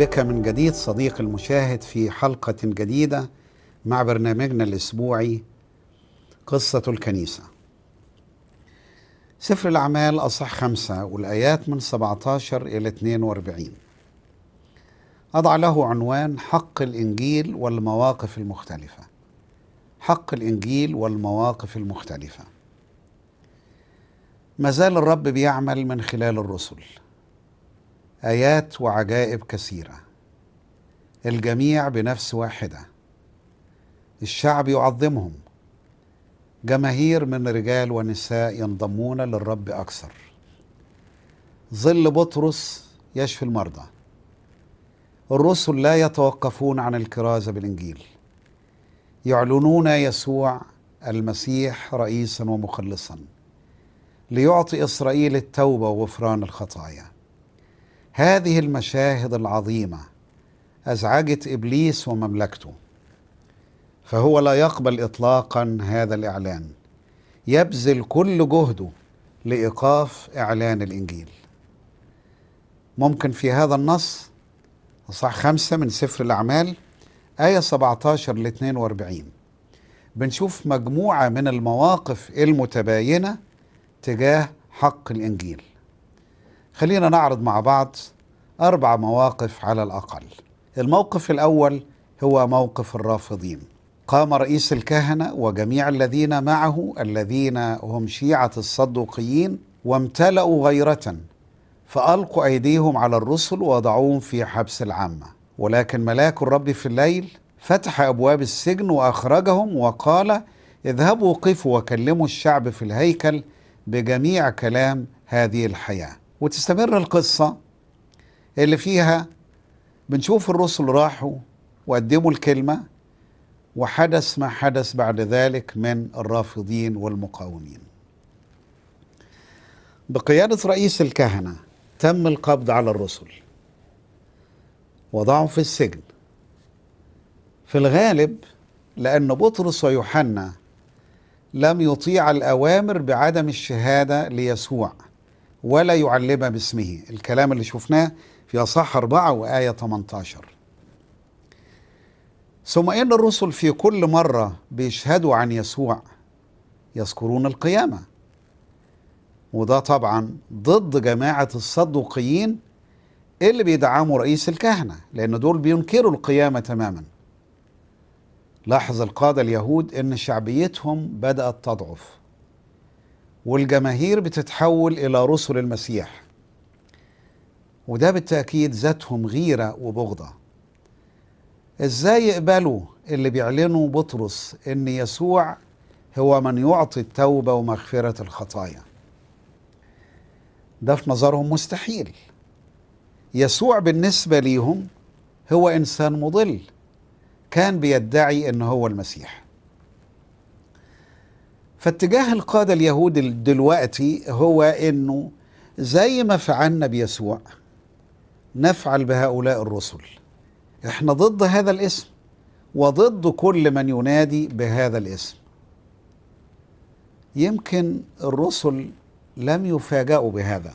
بك من جديد صديق المشاهد في حلقة جديدة مع برنامجنا الأسبوعي قصة الكنيسة سفر الأعمال أصح خمسة والآيات من 17 إلى 42 أضع له عنوان حق الإنجيل والمواقف المختلفة حق الإنجيل والمواقف المختلفة ما زال الرب بيعمل من خلال الرسل ايات وعجائب كثيره الجميع بنفس واحده الشعب يعظمهم جماهير من رجال ونساء ينضمون للرب اكثر ظل بطرس يشفي المرضى الرسل لا يتوقفون عن الكرازه بالانجيل يعلنون يسوع المسيح رئيسا ومخلصا ليعطي اسرائيل التوبه وغفران الخطايا هذه المشاهد العظيمه ازعجت ابليس ومملكته فهو لا يقبل اطلاقا هذا الاعلان يبذل كل جهده لايقاف اعلان الانجيل ممكن في هذا النص صح خمسة من سفر الاعمال آية 17 ل 42 بنشوف مجموعة من المواقف المتباينة تجاه حق الإنجيل خلينا نعرض مع بعض أربع مواقف على الأقل الموقف الأول هو موقف الرافضين قام رئيس الكهنة وجميع الذين معه الذين هم شيعة الصدوقيين وامتلأوا غيرة فألقوا أيديهم على الرسل ووضعوهم في حبس العامة ولكن ملاك الرب في الليل فتح أبواب السجن وأخرجهم وقال اذهبوا قفوا وكلموا الشعب في الهيكل بجميع كلام هذه الحياه وتستمر القصة اللي فيها بنشوف الرسل راحوا وقدموا الكلمة وحدث ما حدث بعد ذلك من الرافضين والمقاومين بقيادة رئيس الكهنة تم القبض على الرسل وضعهم في السجن في الغالب لأن بطرس ويوحنا لم يطيع الأوامر بعدم الشهادة ليسوع ولا يعلمها باسمه الكلام اللي شفناه في أصح أربعة وآية 18 ثم إن الرسل في كل مرة بيشهدوا عن يسوع يذكرون القيامة وده طبعا ضد جماعة الصدوقيين اللي بيدعموا رئيس الكهنة لأن دول بينكروا القيامة تماما لاحظ القادة اليهود أن شعبيتهم بدأت تضعف والجماهير بتتحول الى رسل المسيح وده بالتاكيد ذاتهم غيره وبغضه ازاي يقبلوا اللي بيعلنوا بطرس ان يسوع هو من يعطي التوبه ومغفره الخطايا ده في نظرهم مستحيل يسوع بالنسبه ليهم هو انسان مضل كان بيدعي ان هو المسيح فاتجاه القادة اليهود دلوقتي هو أنه زي ما فعلنا بيسوع نفعل بهؤلاء الرسل احنا ضد هذا الاسم وضد كل من ينادي بهذا الاسم يمكن الرسل لم يفاجئوا بهذا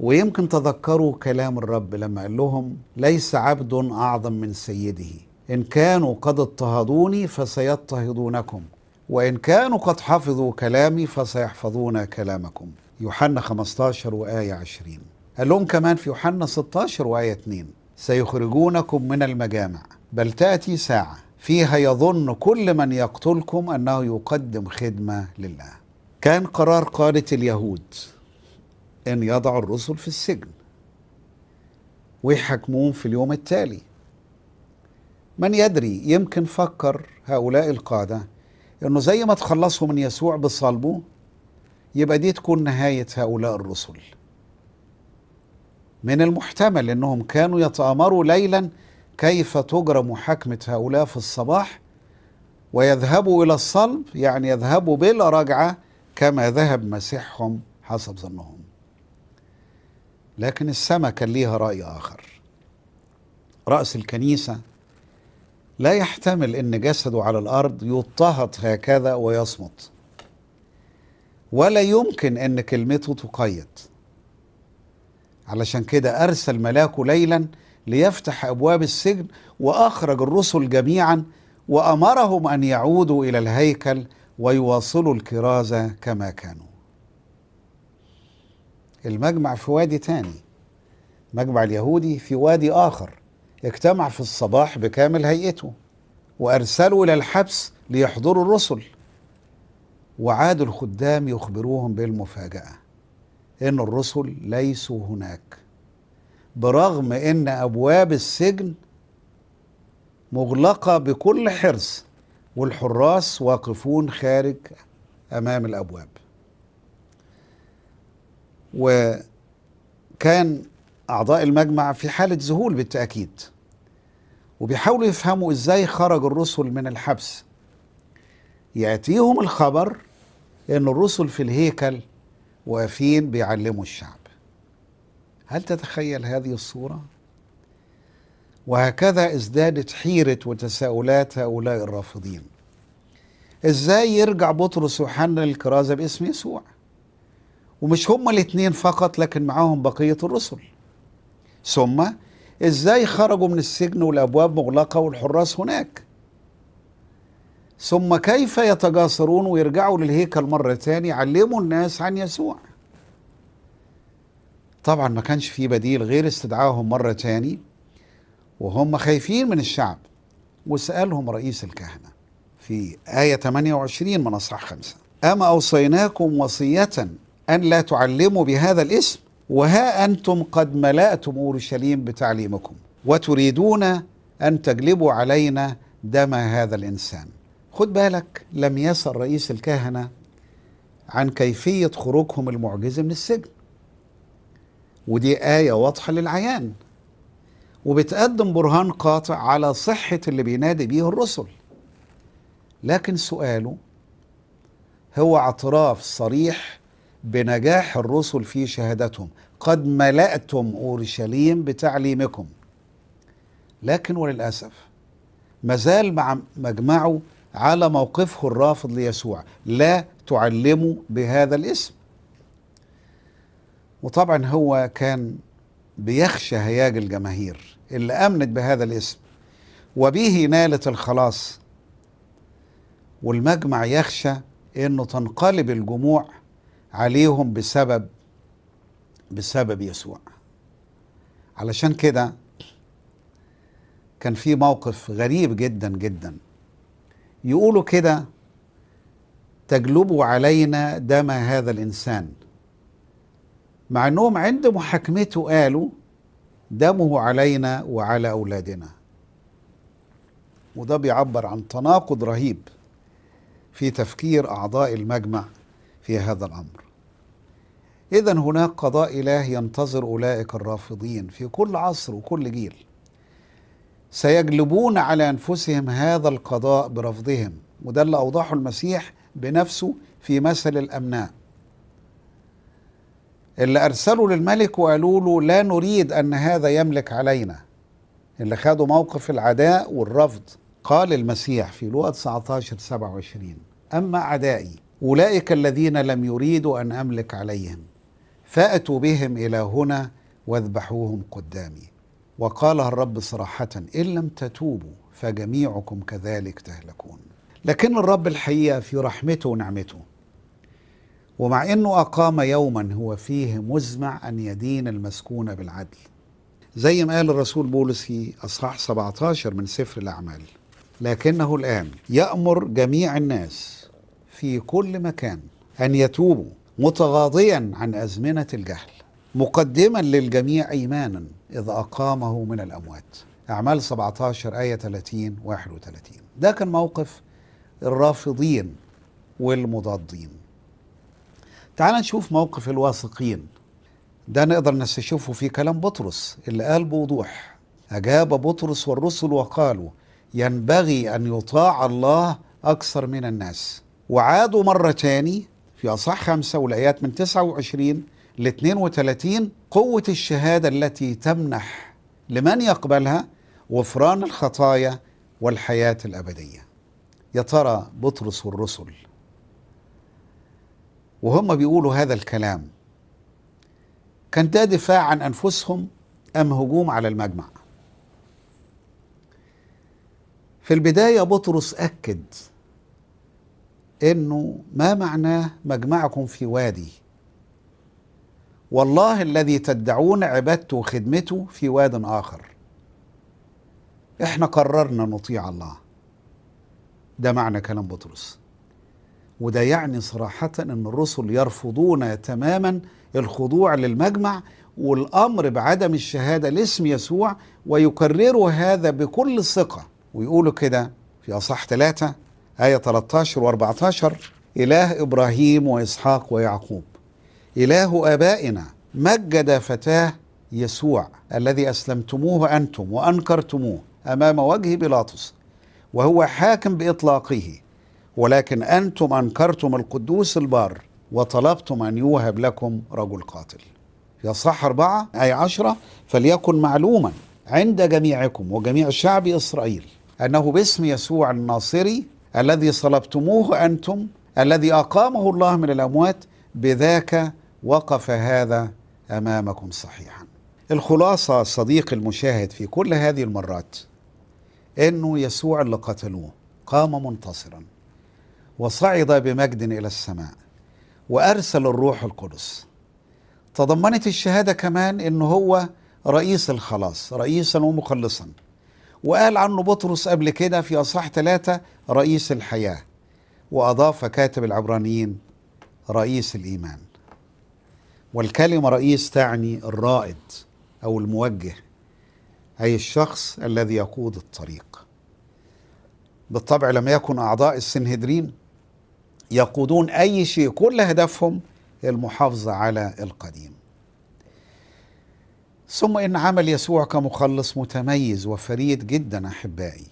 ويمكن تذكروا كلام الرب لما قال لهم ليس عبد أعظم من سيده إن كانوا قد اضطهدوني فسيضطهدونكم وإن كانوا قد حفظوا كلامي فسيحفظون كلامكم يوحنا 15 وآية 20 قال لهم كمان في يوحنا 16 وآية 2 سيخرجونكم من المجامع بل تأتي ساعة فيها يظن كل من يقتلكم أنه يقدم خدمة لله كان قرار قادة اليهود أن يضعوا الرسل في السجن ويحاكموهم في اليوم التالي من يدري يمكن فكر هؤلاء القادة انه زي ما تخلصوا من يسوع بصلبه يبقى دي تكون نهايه هؤلاء الرسل من المحتمل انهم كانوا يتامروا ليلا كيف تجرى محاكمه هؤلاء في الصباح ويذهبوا الى الصلب يعني يذهبوا بلا رجعه كما ذهب مسيحهم حسب ظنهم لكن السماء كان ليها راي اخر راس الكنيسه لا يحتمل ان جسده على الارض يضطهد هكذا ويصمت ولا يمكن ان كلمته تقيد علشان كده ارسل ملاكه ليلا ليفتح ابواب السجن واخرج الرسل جميعا وامرهم ان يعودوا الى الهيكل ويواصلوا الكرازه كما كانوا المجمع في وادي تاني مجمع اليهودي في وادي اخر اجتمع في الصباح بكامل هيئته وأرسلوا إلى الحبس ليحضروا الرسل وعادوا الخدام يخبروهم بالمفاجأة إن الرسل ليسوا هناك برغم إن أبواب السجن مغلقة بكل حرص والحراس واقفون خارج أمام الأبواب وكان أعضاء المجمع في حالة ذهول بالتأكيد وبيحاولوا يفهموا إزاي خرج الرسل من الحبس يأتيهم الخبر أن الرسل في الهيكل واقفين بيعلموا الشعب هل تتخيل هذه الصورة؟ وهكذا ازدادت حيرة وتساؤلات هؤلاء الرافضين ازاي يرجع بطرس وحنا الكرازة باسم يسوع ومش هما الاتنين فقط لكن معاهم بقية الرسل ثم ازاي خرجوا من السجن والابواب مغلقه والحراس هناك ثم كيف يتجاسرون ويرجعوا للهيكل مره تاني علموا الناس عن يسوع طبعا ما كانش في بديل غير استدعاهم مره تاني وهم خايفين من الشعب وسالهم رئيس الكهنه في ايه 28 من اصحاح خمسه اما اوصيناكم وصيه ان لا تعلموا بهذا الاسم وها أنتم قد ملأتم أورشليم بتعليمكم وتريدون أن تجلبوا علينا دم هذا الإنسان خد بالك لم يسأل رئيس الكهنة عن كيفية خروجهم المعجزة من السجن ودي آية واضحة للعيان وبتقدم برهان قاطع على صحة اللي بينادي بيه الرسل لكن سؤاله هو اعتراف صريح بنجاح الرسل في شهادتهم قد ملأتم أورشليم بتعليمكم لكن وللأسف مازال مع مجمعه على موقفه الرافض ليسوع لا تعلموا بهذا الاسم وطبعا هو كان بيخشى هياج الجماهير اللي امنت بهذا الاسم وبه نالت الخلاص والمجمع يخشى انه تنقلب الجموع عليهم بسبب بسبب يسوع علشان كده كان في موقف غريب جدا جدا يقولوا كده تجلبوا علينا دم هذا الانسان مع انهم عند محاكمته قالوا دمه علينا وعلى اولادنا وده بيعبر عن تناقض رهيب في تفكير اعضاء المجمع في هذا الامر إذا هناك قضاء إله ينتظر أولئك الرافضين في كل عصر وكل جيل سيجلبون على أنفسهم هذا القضاء برفضهم وده اللي أوضحه المسيح بنفسه في مثل الأمناء اللي أرسلوا للملك وقالوا له لا نريد أن هذا يملك علينا اللي خدوا موقف العداء والرفض قال المسيح في لوقا 19 27 أما عدائي أولئك الذين لم يريدوا أن أملك عليهم فأتوا بهم إلى هنا واذبحوهم قدامي وقالها الرب صراحة إن لم تتوبوا فجميعكم كذلك تهلكون لكن الرب الحقيقة في رحمته ونعمته ومع أنه أقام يوما هو فيه مزمع أن يدين المسكون بالعدل زي ما قال الرسول بولس في أصحاح 17 من سفر الأعمال لكنه الآن يأمر جميع الناس في كل مكان أن يتوبوا متغاضيا عن أزمنة الجهل مقدما للجميع إيمانا إذ أقامه من الأموات أعمال 17 آية 30 31 ده كان موقف الرافضين والمضادين تعال نشوف موقف الواثقين ده نقدر نستشوفه في كلام بطرس اللي قال بوضوح أجاب بطرس والرسل وقالوا ينبغي أن يطاع الله أكثر من الناس وعادوا مرة تاني في أصح خمسة والآيات من 29 ل 32 قوة الشهادة التي تمنح لمن يقبلها غفران الخطايا والحياة الأبدية يا ترى بطرس والرسل وهم بيقولوا هذا الكلام كان ده دفاع عن أنفسهم أم هجوم على المجمع في البداية بطرس أكد انه ما معناه مجمعكم في وادي والله الذي تدعون عبادته وخدمته في واد اخر احنا قررنا نطيع الله ده معنى كلام بطرس وده يعني صراحة أن الرسل يرفضون تماما الخضوع للمجمع والأمر بعدم الشهادة لاسم يسوع ويكرروا هذا بكل ثقة ويقولوا كده في أصح ثلاثة آية 13 و 14 إله إبراهيم وإسحاق ويعقوب إله آبائنا مجد فتاه يسوع الذي أسلمتموه أنتم وأنكرتموه أمام وجه بيلاطس وهو حاكم بإطلاقه ولكن أنتم أنكرتم القدوس البار وطلبتم أن يوهب لكم رجل قاتل يا صح أربعة أي عشرة فليكن معلوما عند جميعكم وجميع شعب إسرائيل أنه باسم يسوع الناصري الذي صلبتموه انتم الذي اقامه الله من الاموات بذاك وقف هذا امامكم صحيحا. الخلاصه صديقي المشاهد في كل هذه المرات انه يسوع اللي قتلوه قام منتصرا وصعد بمجد الى السماء وارسل الروح القدس. تضمنت الشهاده كمان ان هو رئيس الخلاص، رئيسا ومخلصا. وقال عنه بطرس قبل كده في أصحاح ثلاثة رئيس الحياة وأضاف كاتب العبرانيين رئيس الإيمان والكلمة رئيس تعني الرائد أو الموجه أي الشخص الذي يقود الطريق بالطبع لم يكن أعضاء السنهدرين يقودون أي شيء كل هدفهم المحافظة على القديم ثم إن عمل يسوع كمخلص متميز وفريد جدا أحبائي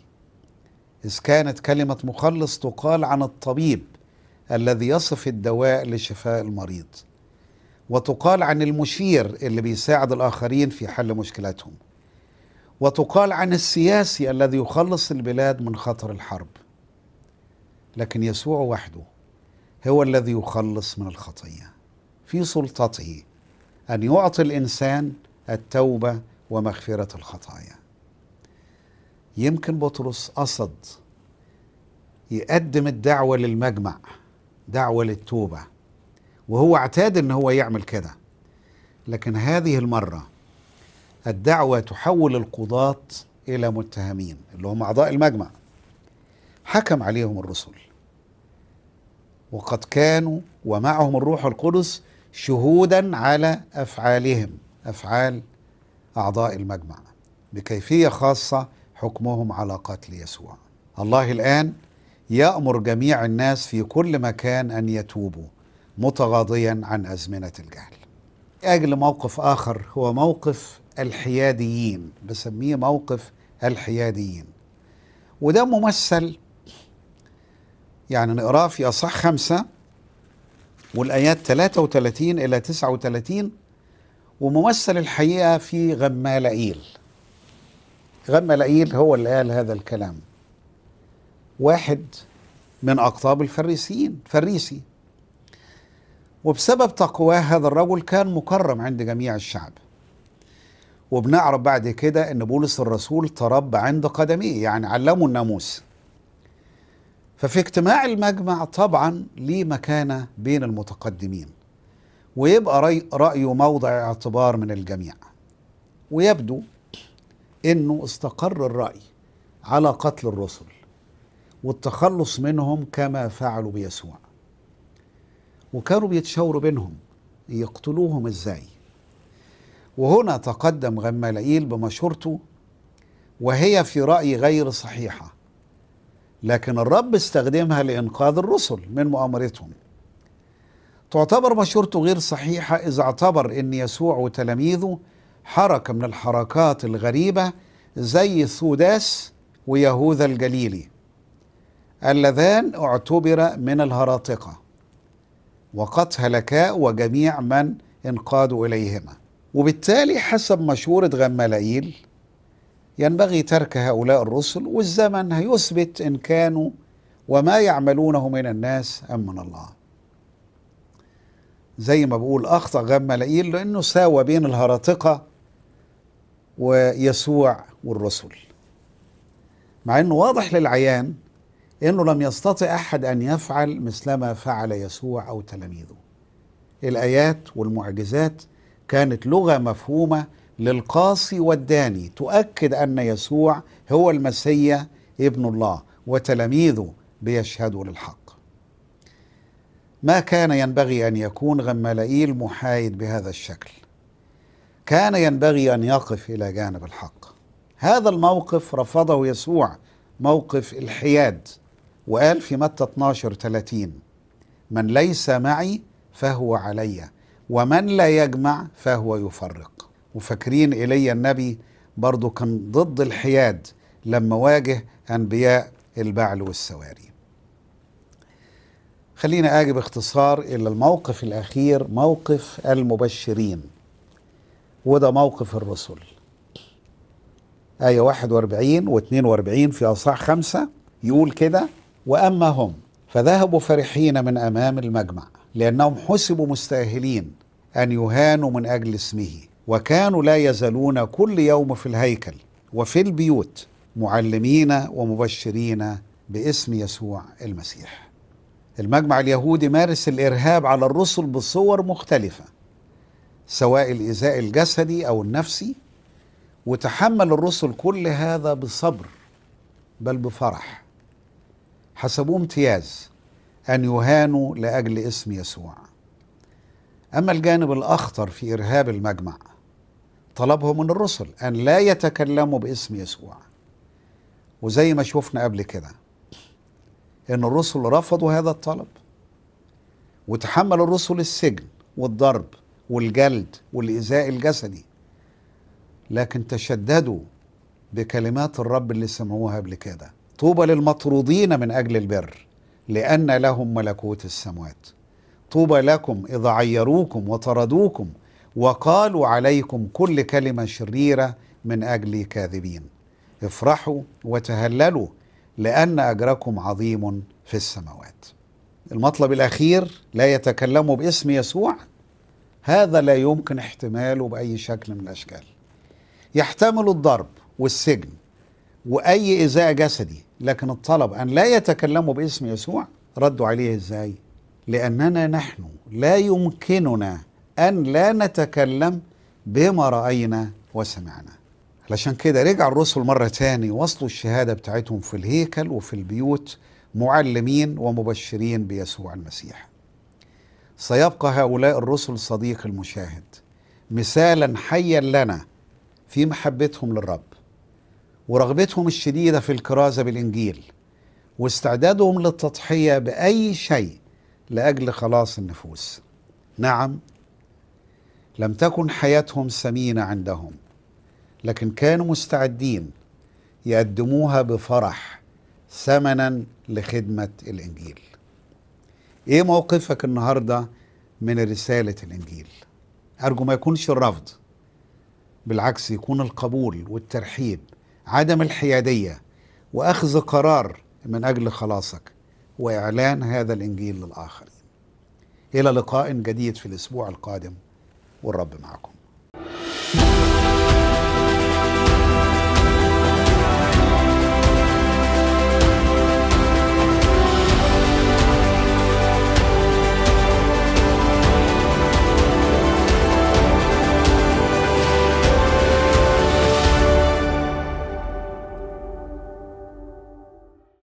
إذ كانت كلمة مخلص تقال عن الطبيب الذي يصف الدواء لشفاء المريض وتقال عن المشير اللي بيساعد الآخرين في حل مشكلاتهم وتقال عن السياسي الذي يخلص البلاد من خطر الحرب لكن يسوع وحده هو الذي يخلص من الخطيه في سلطته ان يعطي الانسان التوبه ومغفره الخطايا يمكن بطرس قصد يقدم الدعوه للمجمع دعوه للتوبه وهو اعتاد ان هو يعمل كده لكن هذه المره الدعوه تحول القضاه الى متهمين اللي هم اعضاء المجمع حكم عليهم الرسل وقد كانوا ومعهم الروح القدس شهودا على افعالهم أفعال أعضاء المجمع بكيفية خاصة حكمهم على قتل يسوع الله الآن يأمر جميع الناس في كل مكان أن يتوبوا متغاضيا عن أزمنة الجهل أجل موقف آخر هو موقف الحياديين بسميه موقف الحياديين وده ممثل يعني نقراه في أصح خمسة والآيات 33 إلى 39 وممثل الحقيقه في غمالائيل غمالائيل هو اللي قال هذا الكلام واحد من اقطاب الفريسيين فريسي وبسبب تقواه هذا الرجل كان مكرم عند جميع الشعب وبنعرف بعد كده ان بولس الرسول تربى عند قدميه يعني علمه الناموس ففي اجتماع المجمع طبعا ليه مكانه بين المتقدمين ويبقى رأيه موضع اعتبار من الجميع ويبدو أنه استقر الرأي على قتل الرسل والتخلص منهم كما فعلوا بيسوع وكانوا بيتشاوروا بينهم يقتلوهم ازاي وهنا تقدم غمالائيل بمشورته وهي في رأيي غير صحيحة لكن الرب استخدمها لإنقاذ الرسل من مؤامرتهم تعتبر مشورته غير صحيحة إذا اعتبر أن يسوع وتلاميذه حركة من الحركات الغريبة زي سوداس ويهوذا الجليلي اللذان اعتبرا من الهراطقة وقد هلكا وجميع من انقادوا إليهما وبالتالي حسب مشورة غمالائيل ينبغي ترك هؤلاء الرسل والزمن هيثبت إن كانوا وما يعملونه من الناس أم من الله زي ما بقول اخطا غمالائيل لانه ساوى بين الهرطقه ويسوع والرسل مع انه واضح للعيان انه لم يستطع احد ان يفعل مثلما فعل يسوع او تلاميذه الايات والمعجزات كانت لغه مفهومه للقاصي والداني تؤكد ان يسوع هو المسيا ابن الله وتلاميذه بيشهدوا للحق ما كان ينبغي أن يكون غمالائيل محايد بهذا الشكل كان ينبغي أن يقف إلى جانب الحق هذا الموقف رفضه يسوع موقف الحياد وقال في متى 12 30 من ليس معي فهو علي ومن لا يجمع فهو يفرق وفاكرين ايليا النبي برضه كان ضد الحياد لما واجه انبياء البعل والسواري خلينا اجي باختصار الى الموقف الاخير موقف المبشرين وده موقف الرسل آية 41 و 42 في اصحاح خمسة يقول كده وأما هم فذهبوا فرحين من أمام المجمع لأنهم حسبوا مستاهلين أن يهانوا من أجل اسمه وكانوا لا يزالون كل يوم في الهيكل وفي البيوت معلمين ومبشرين باسم يسوع المسيح المجمع اليهودي مارس الإرهاب على الرسل بصور مختلفة سواء الإيذاء الجسدي أو النفسي وتحمل الرسل كل هذا بصبر بل بفرح حسبوه امتياز أن يهانوا لأجل اسم يسوع أما الجانب الأخطر في إرهاب المجمع طلبهم من الرسل أن لا يتكلموا باسم يسوع وزي ما شفنا قبل كده ان الرسل رفضوا هذا الطلب وتحمل الرسل السجن والضرب والجلد والايذاء الجسدي لكن تشددوا بكلمات الرب اللي سمعوها قبل كده طوبى للمطرودين من اجل البر لان لهم ملكوت السموات طوبى لكم اذا عيروكم وطردوكم وقالوا عليكم كل كلمه شريره من اجل كاذبين افرحوا وتهللوا لأن أجركم عظيم في السماوات المطلب الأخير لا يتكلموا باسم يسوع هذا لا يمكن احتماله بأي شكل من الأشكال يحتمل الضرب والسجن وأي إيذاء جسدي لكن الطلب أن لا يتكلموا باسم يسوع ردوا عليه إزاي لأننا نحن لا يمكننا أن لا نتكلم بما رأينا وسمعنا علشان كده رجع الرسل مرة تاني وصلوا الشهادة بتاعتهم في الهيكل وفي البيوت معلمين ومبشرين بيسوع المسيح سيبقى هؤلاء الرسل صديق المشاهد مثالا حيا لنا في محبتهم للرب ورغبتهم الشديدة في الكرازة بالإنجيل واستعدادهم للتضحية بأي شيء لأجل خلاص النفوس نعم لم تكن حياتهم ثمينة عندهم لكن كانوا مستعدين يقدموها بفرح ثمنا لخدمة الإنجيل إيه موقفك النهاردة من رسالة الإنجيل أرجو ما يكونش الرفض بالعكس يكون القبول والترحيب عدم الحيادية وأخذ قرار من أجل خلاصك وإعلان هذا الإنجيل للآخرين إلى لقاء جديد في الأسبوع القادم والرب معكم thank you